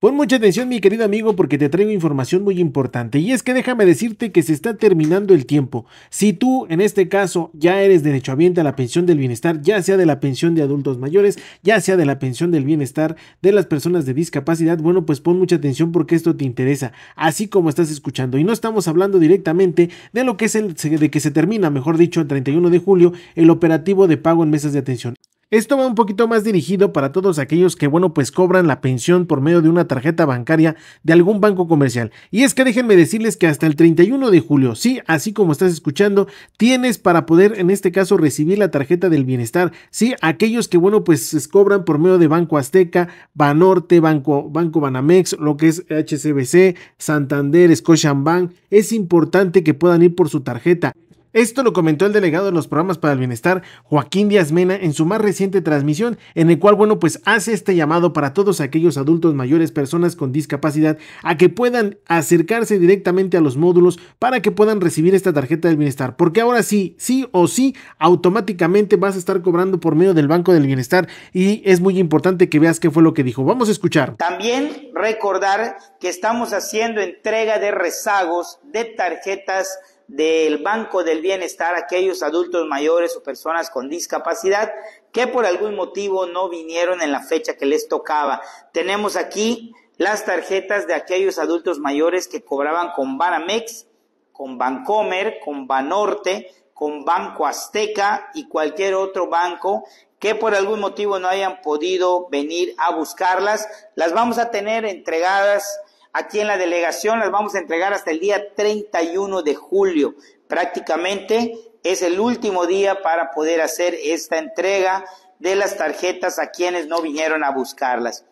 Pon mucha atención mi querido amigo porque te traigo información muy importante y es que déjame decirte que se está terminando el tiempo. Si tú en este caso ya eres derechohabiente a la pensión del bienestar, ya sea de la pensión de adultos mayores, ya sea de la pensión del bienestar de las personas de discapacidad, bueno pues pon mucha atención porque esto te interesa, así como estás escuchando. Y no estamos hablando directamente de lo que es el de que se termina, mejor dicho, el 31 de julio, el operativo de pago en mesas de atención. Esto va un poquito más dirigido para todos aquellos que, bueno, pues cobran la pensión por medio de una tarjeta bancaria de algún banco comercial. Y es que déjenme decirles que hasta el 31 de julio, sí, así como estás escuchando, tienes para poder en este caso recibir la tarjeta del bienestar, sí, aquellos que, bueno, pues cobran por medio de Banco Azteca, Banorte, Banco, Banco Banamex, lo que es HCBC, Santander, Scotiabank, es importante que puedan ir por su tarjeta. Esto lo comentó el delegado de los programas para el bienestar, Joaquín Díaz Mena, en su más reciente transmisión, en el cual, bueno, pues hace este llamado para todos aquellos adultos mayores, personas con discapacidad, a que puedan acercarse directamente a los módulos para que puedan recibir esta tarjeta del bienestar. Porque ahora sí, sí o sí, automáticamente vas a estar cobrando por medio del Banco del Bienestar y es muy importante que veas qué fue lo que dijo. Vamos a escuchar. También recordar que estamos haciendo entrega de rezagos de tarjetas del Banco del Bienestar aquellos adultos mayores o personas con discapacidad que por algún motivo no vinieron en la fecha que les tocaba. Tenemos aquí las tarjetas de aquellos adultos mayores que cobraban con Banamex, con Bancomer, con Banorte, con Banco Azteca y cualquier otro banco que por algún motivo no hayan podido venir a buscarlas. Las vamos a tener entregadas aquí en la delegación, las vamos a entregar hasta el día 31 de julio. Prácticamente es el último día para poder hacer esta entrega de las tarjetas a quienes no vinieron a buscarlas.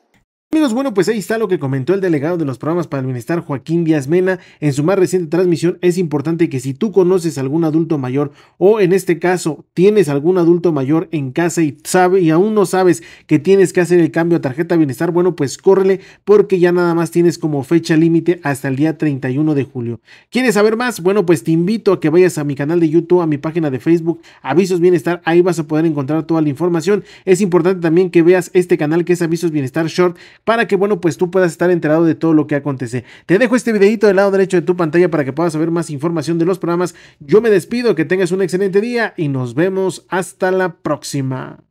Amigos, bueno, pues ahí está lo que comentó el delegado de los programas para el bienestar, Joaquín Díaz Mena, en su más reciente transmisión. Es importante que si tú conoces a algún adulto mayor o en este caso tienes algún adulto mayor en casa y, sabe, y aún no sabes que tienes que hacer el cambio a tarjeta bienestar, bueno, pues córrele porque ya nada más tienes como fecha límite hasta el día 31 de julio. ¿Quieres saber más? Bueno, pues te invito a que vayas a mi canal de YouTube, a mi página de Facebook, Avisos Bienestar, ahí vas a poder encontrar toda la información. Es importante también que veas este canal que es Avisos Bienestar Short para que, bueno, pues tú puedas estar enterado de todo lo que acontece. Te dejo este videito del lado derecho de tu pantalla para que puedas ver más información de los programas. Yo me despido, que tengas un excelente día y nos vemos hasta la próxima.